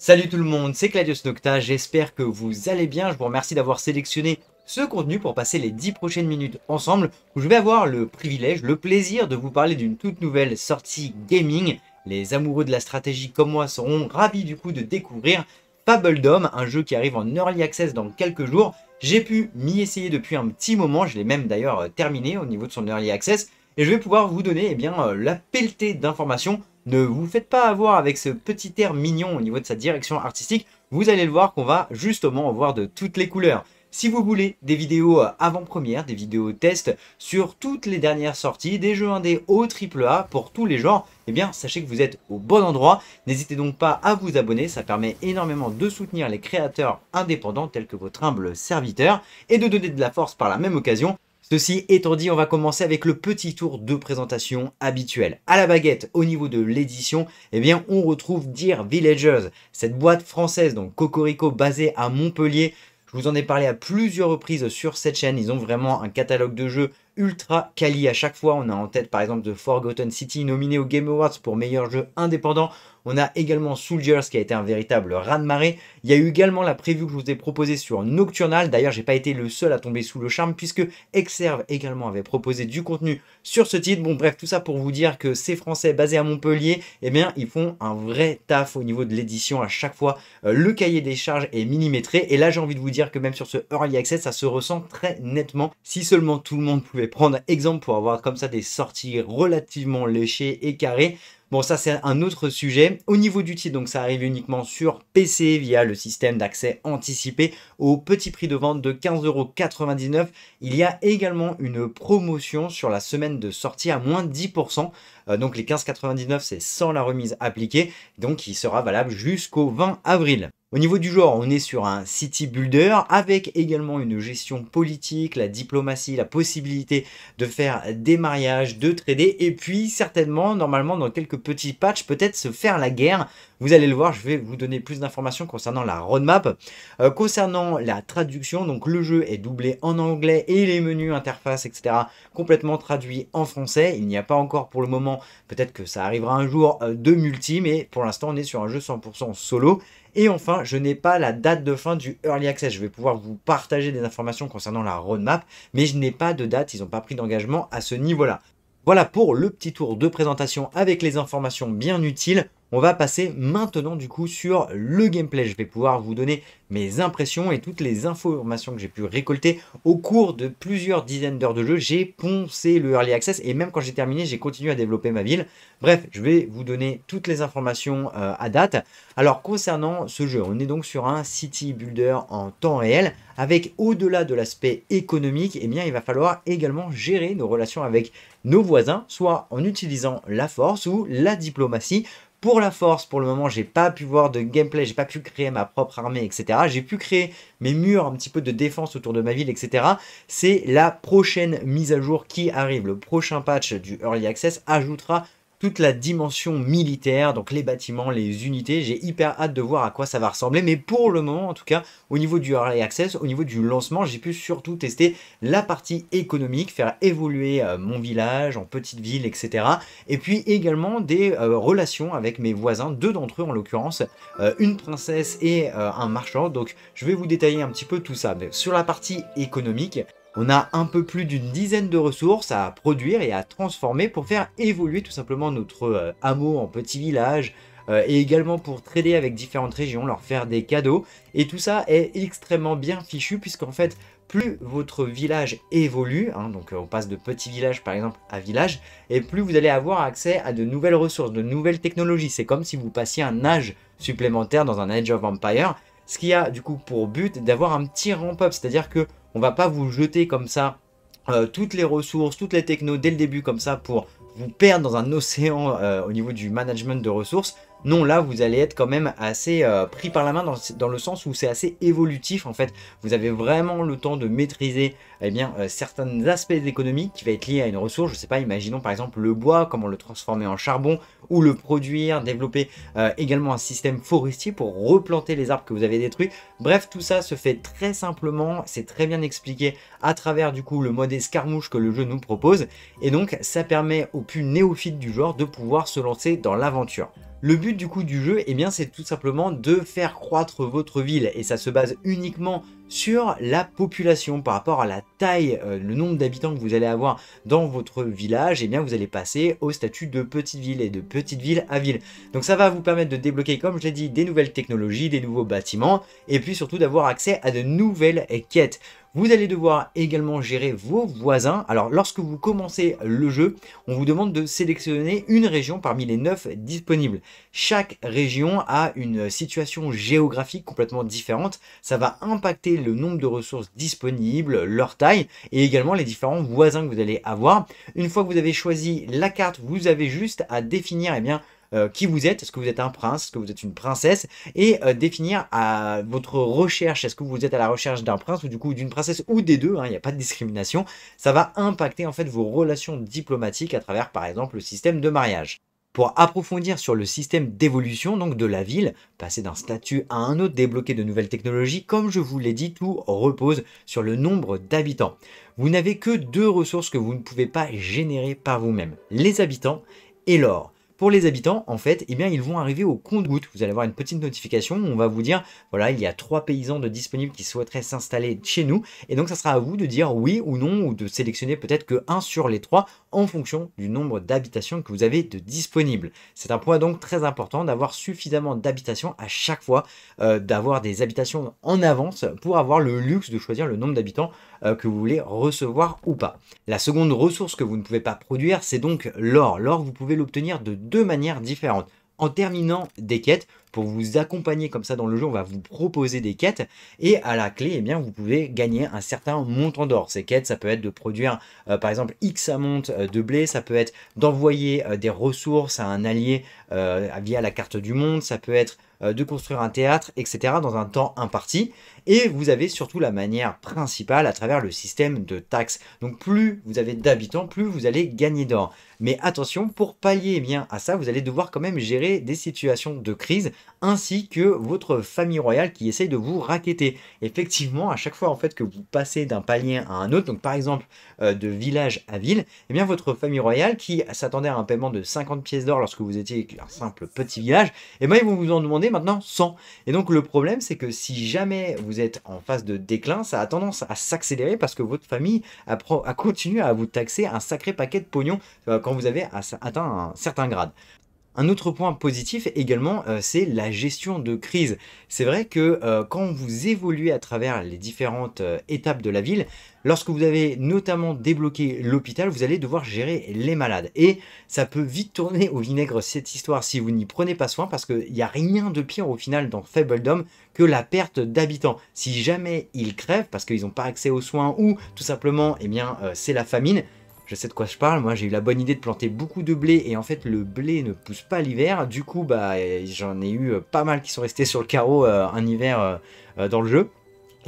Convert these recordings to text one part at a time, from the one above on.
Salut tout le monde, c'est Claudio Nocta, j'espère que vous allez bien, je vous remercie d'avoir sélectionné ce contenu pour passer les 10 prochaines minutes ensemble où je vais avoir le privilège, le plaisir de vous parler d'une toute nouvelle sortie gaming. Les amoureux de la stratégie comme moi seront ravis du coup de découvrir Fabledom, un jeu qui arrive en Early Access dans quelques jours. J'ai pu m'y essayer depuis un petit moment, je l'ai même d'ailleurs euh, terminé au niveau de son Early Access et je vais pouvoir vous donner eh bien, euh, la pelletée d'informations ne vous faites pas avoir avec ce petit air mignon au niveau de sa direction artistique. Vous allez le voir qu'on va justement en voir de toutes les couleurs. Si vous voulez des vidéos euh, avant-première, des vidéos test sur toutes les dernières sorties des jeux indés au AAA pour tous les genres, eh bien sachez que vous êtes au bon endroit. N'hésitez donc pas à vous abonner, ça permet énormément de soutenir les créateurs indépendants tels que votre humble serviteur et de donner de la force par la même occasion Ceci étant dit, on va commencer avec le petit tour de présentation habituel. À la baguette, au niveau de l'édition, eh bien, on retrouve Dear Villagers, cette boîte française, donc Cocorico, basée à Montpellier. Je vous en ai parlé à plusieurs reprises sur cette chaîne. Ils ont vraiment un catalogue de jeux ultra quali à chaque fois. On a en tête par exemple The Forgotten City nominé au Game Awards pour meilleur jeu indépendant. On a également Soldiers qui a été un véritable raz-de-marée. Il y a eu également la preview que je vous ai proposée sur Nocturnal. D'ailleurs, j'ai pas été le seul à tomber sous le charme puisque Exerve également avait proposé du contenu sur ce titre. Bon, bref, tout ça pour vous dire que ces Français basés à Montpellier, eh bien, ils font un vrai taf au niveau de l'édition à chaque fois. Euh, le cahier des charges est millimétré. Et là, j'ai envie de vous dire que même sur ce Early Access, ça se ressent très nettement. Si seulement tout le monde pouvait prendre exemple pour avoir comme ça des sorties relativement léchées et carrées, Bon, ça c'est un autre sujet. Au niveau du titre, donc ça arrive uniquement sur PC via le système d'accès anticipé au petit prix de vente de 15,99€. Il y a également une promotion sur la semaine de sortie à moins 10%. Euh, donc les 15,99 c'est sans la remise appliquée, donc il sera valable jusqu'au 20 avril. Au niveau du genre, on est sur un city builder avec également une gestion politique, la diplomatie, la possibilité de faire des mariages, de trader et puis certainement, normalement, dans quelques petits patchs, peut-être se faire la guerre vous allez le voir, je vais vous donner plus d'informations concernant la roadmap. Euh, concernant la traduction, donc le jeu est doublé en anglais et les menus, interface, etc. complètement traduits en français. Il n'y a pas encore pour le moment, peut-être que ça arrivera un jour, euh, de multi, mais pour l'instant on est sur un jeu 100% solo. Et enfin, je n'ai pas la date de fin du Early Access. Je vais pouvoir vous partager des informations concernant la roadmap, mais je n'ai pas de date, ils n'ont pas pris d'engagement à ce niveau-là. Voilà pour le petit tour de présentation avec les informations bien utiles. On va passer maintenant du coup sur le gameplay. Je vais pouvoir vous donner mes impressions et toutes les informations que j'ai pu récolter au cours de plusieurs dizaines d'heures de jeu. J'ai poncé le Early Access et même quand j'ai terminé, j'ai continué à développer ma ville. Bref, je vais vous donner toutes les informations euh, à date. Alors concernant ce jeu, on est donc sur un city builder en temps réel avec au-delà de l'aspect économique, eh bien, il va falloir également gérer nos relations avec nos voisins, soit en utilisant la force ou la diplomatie pour la force, pour le moment, j'ai pas pu voir de gameplay, j'ai pas pu créer ma propre armée, etc. J'ai pu créer mes murs un petit peu de défense autour de ma ville, etc. C'est la prochaine mise à jour qui arrive. Le prochain patch du Early Access ajoutera toute la dimension militaire, donc les bâtiments, les unités. J'ai hyper hâte de voir à quoi ça va ressembler. Mais pour le moment, en tout cas, au niveau du Early Access, au niveau du lancement, j'ai pu surtout tester la partie économique, faire évoluer euh, mon village en petite ville, etc. Et puis également des euh, relations avec mes voisins, deux d'entre eux en l'occurrence, euh, une princesse et un marchand. Donc je vais vous détailler un petit peu tout ça. Mais sur la partie économique, on a un peu plus d'une dizaine de ressources à produire et à transformer pour faire évoluer tout simplement notre euh, hameau en petit village, euh, et également pour trader avec différentes régions, leur faire des cadeaux. Et tout ça est extrêmement bien fichu puisqu'en fait, plus votre village évolue, hein, donc euh, on passe de petit village par exemple à village, et plus vous allez avoir accès à de nouvelles ressources, de nouvelles technologies. C'est comme si vous passiez un âge supplémentaire dans un Age of Empire, ce qui a du coup pour but d'avoir un petit ramp-up, c'est-à-dire que on va pas vous jeter comme ça euh, toutes les ressources, toutes les technos dès le début comme ça pour vous perdre dans un océan euh, au niveau du management de ressources. Non, là, vous allez être quand même assez euh, pris par la main dans, le sens où c'est assez évolutif. En fait, vous avez vraiment le temps de maîtriser eh bien, euh, certains aspects économiques qui va être liés à une ressource. Je ne sais pas, imaginons par exemple le bois, comment le transformer en charbon ou le produire, développer euh, également un système forestier pour replanter les arbres que vous avez détruits. Bref, tout ça se fait très simplement. C'est très bien expliqué à travers du coup le mode escarmouche que le jeu nous propose. Et donc, ça permet aux plus néophytes du genre de pouvoir se lancer dans l'aventure. Le but du coup du jeu, et eh bien, c'est tout simplement de faire croître votre ville et ça se base uniquement sur la population par rapport à la taille, euh, le nombre d'habitants que vous allez avoir dans votre village, et eh bien vous allez passer au statut de petite ville et de petite ville à ville. Donc ça va vous permettre de débloquer, comme je l'ai dit, des nouvelles technologies, des nouveaux bâtiments, et puis surtout d'avoir accès à de nouvelles quêtes. Vous allez devoir également gérer vos voisins. Alors lorsque vous commencez le jeu, on vous demande de sélectionner une région parmi les neuf disponibles. Chaque région a une situation géographique complètement différente. Ça va impacter le nombre de ressources disponibles, leur taille et également les différents voisins que vous allez avoir. Une fois que vous avez choisi la carte, vous avez juste à définir eh bien, euh, qui vous êtes, est-ce que vous êtes un prince, est-ce que vous êtes une princesse, et euh, définir à votre recherche, est-ce que vous êtes à la recherche d'un prince ou du coup d'une princesse ou des deux, hein? il n'y a pas de discrimination, ça va impacter en fait vos relations diplomatiques à travers par exemple le système de mariage pour approfondir sur le système d'évolution donc de la ville, passer d'un statut à un autre, débloquer de nouvelles technologies. Comme je vous l'ai dit, tout repose sur le nombre d'habitants. Vous n'avez que deux ressources que vous ne pouvez pas générer par vous-même, les habitants et l'or. Pour les habitants, en fait, eh bien, ils vont arriver au compte-goutte. Vous allez avoir une petite notification où on va vous dire, voilà, il y a trois paysans de disponibles qui souhaiteraient s'installer chez nous. Et donc, ça sera à vous de dire oui ou non, ou de sélectionner peut-être que un sur les trois en fonction du nombre d'habitations que vous avez de disponibles. C'est un point donc très important d'avoir suffisamment d'habitations à chaque fois, euh, d'avoir des habitations en avance pour avoir le luxe de choisir le nombre d'habitants euh, que vous voulez recevoir ou pas. La seconde ressource que vous ne pouvez pas produire, c'est donc l'or. L'or, vous pouvez l'obtenir de deux manières différentes en terminant des quêtes, pour vous accompagner comme ça dans le jeu. On va vous proposer des quêtes et à la clé, eh bien, vous pouvez gagner un certain montant d'or. Ces quêtes, ça peut être de produire euh, par exemple X amont euh, de blé, ça peut être d'envoyer euh, des ressources à un allié via la carte du monde, ça peut être de construire un théâtre, etc., dans un temps imparti. Et vous avez surtout la manière principale à travers le système de taxes. Donc plus vous avez d'habitants, plus vous allez gagner d'or. Mais attention, pour pallier eh bien à ça, vous allez devoir quand même gérer des situations de crise ainsi que votre famille royale qui essaye de vous raqueter. Effectivement, à chaque fois en fait que vous passez d'un palier à un autre, donc par exemple euh, de village à ville, et eh bien votre famille royale qui s'attendait à un paiement de 50 pièces d'or lorsque vous étiez un simple petit village, et eh bien ils vont vous en demander maintenant 100. Et donc le problème c'est que si jamais vous êtes en phase de déclin, ça a tendance à s'accélérer parce que votre famille a, continué à vous taxer un sacré paquet de pognon euh, quand vous avez atteint un certain grade. Un autre point positif également, euh, c'est la gestion de crise. C'est vrai que euh, quand vous évoluez à travers les différentes euh, étapes de la ville, lorsque vous avez notamment débloqué l'hôpital, vous allez devoir gérer les malades. Et ça peut vite tourner au vinaigre cette histoire si vous n'y prenez pas soin, parce qu'il n'y a rien de pire au final dans Fabledom que la perte d'habitants. Si jamais ils crèvent, parce qu'ils n'ont pas accès aux soins, ou tout simplement, eh bien, c'est la famine, je sais de quoi je parle. Moi, j'ai eu la bonne idée de planter beaucoup de blé et en fait, le blé ne pousse pas l'hiver. Du coup, bah, j'en ai eu euh, pas mal qui sont restés sur le carreau euh, un hiver euh, dans le jeu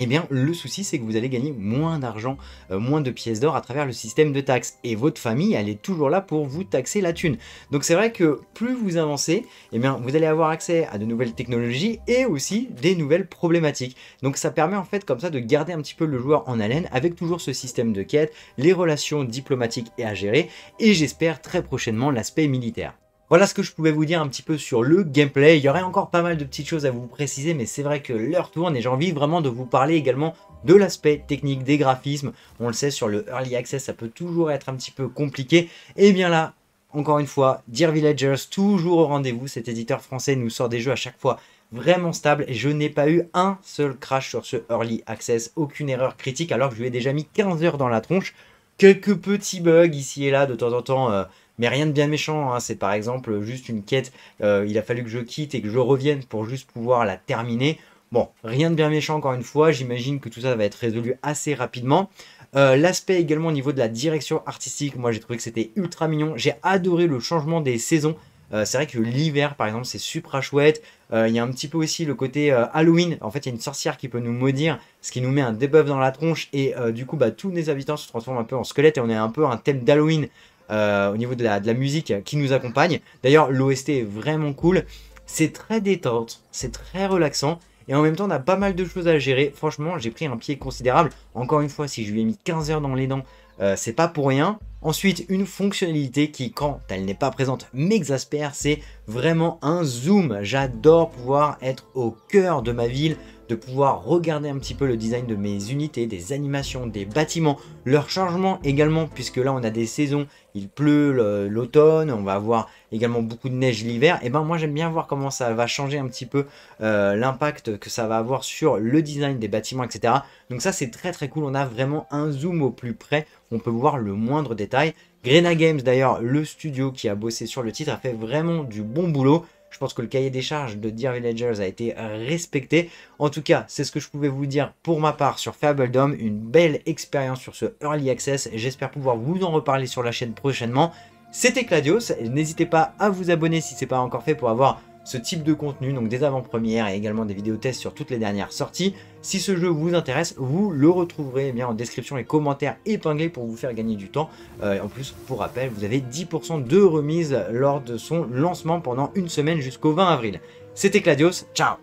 eh bien le souci c'est que vous allez gagner moins d'argent, euh, moins de pièces d'or à travers le système de taxes. Et votre famille, elle est toujours là pour vous taxer la thune. Donc c'est vrai que plus vous avancez, eh bien vous allez avoir accès à de nouvelles technologies et aussi des nouvelles problématiques. Donc ça permet en fait comme ça de garder un petit peu le joueur en haleine avec toujours ce système de quête, les relations diplomatiques et à gérer, et j'espère très prochainement l'aspect militaire. Voilà ce que je pouvais vous dire un petit peu sur le gameplay. Il y aurait encore pas mal de petites choses à vous préciser, mais c'est vrai que l'heure tourne et j'ai envie vraiment de vous parler également de l'aspect technique des graphismes. On le sait, sur le Early Access, ça peut toujours être un petit peu compliqué. Et bien là, encore une fois, Dear Villagers, toujours au rendez-vous. Cet éditeur français nous sort des jeux à chaque fois vraiment stables, et je n'ai pas eu un seul crash sur ce Early Access, aucune erreur critique alors que je lui ai déjà mis 15 heures dans la tronche. Quelques petits bugs ici et là de temps en temps euh, mais rien de bien méchant. Hein. C'est par exemple juste une quête, euh, il a fallu que je quitte et que je revienne pour juste pouvoir la terminer. Bon, rien de bien méchant encore une fois, j'imagine que tout ça va être résolu assez rapidement. Euh, l'aspect également au niveau de la direction artistique, moi j'ai trouvé que c'était ultra mignon, j'ai adoré le changement des saisons. Euh, c'est vrai que l'hiver par exemple c'est super chouette, il y a un petit peu aussi le côté Halloween, en fait il y a une sorcière qui peut nous maudire, ce qui nous met un debuff dans la tronche et du coup bah, tous les habitants se transforment un peu en squelette et on est un peu un thème d'Halloween euh, au niveau de la, de la musique qui nous accompagne. D'ailleurs, l'OST est vraiment cool. C'est très détente, c'est très relaxant. Et en même temps, on a pas mal de choses à gérer. Franchement, j'ai pris un pied considérable. Encore une fois, si je lui ai mis 15 heures dans les dents euh, c'est pas pour rien. Ensuite, une fonctionnalité qui, quand elle n'est pas présente, m'exaspère, c'est vraiment un zoom. J'adore pouvoir être au cœur de ma ville, de pouvoir regarder un petit peu le design de mes unités, des animations, des bâtiments, leur changement également, puisque là on a des saisons, il pleut l'automne, on va avoir également beaucoup de neige l'hiver, et eh ben moi j'aime bien voir comment ça va changer un petit peu euh, l'impact que ça va avoir sur le design des bâtiments, etc. Donc ça c'est très très cool, on a vraiment un zoom au plus près, on peut voir le moindre détail. Grena Games d'ailleurs, le studio qui a bossé sur le titre, a fait vraiment du bon boulot. Je pense que le cahier des charges de Dear Villagers a été respecté. En tout cas, c'est ce que je pouvais vous dire pour ma part sur Fabledom. Une belle expérience sur ce Early Access. J'espère pouvoir vous en reparler sur la chaîne prochainement. C'était Cladios. N'hésitez pas à vous abonner si ce n'est pas encore fait pour avoir ce type de contenu, donc des avant-premières et également des vidéos tests sur toutes les dernières sorties. Si ce jeu vous intéresse, vous le retrouverez eh bien, en description et commentaires épinglés pour vous faire gagner du temps. Euh, et en plus, pour rappel, vous avez 10% de remise lors de son lancement pendant une semaine jusqu'au 20 avril. C'était Claudios, ciao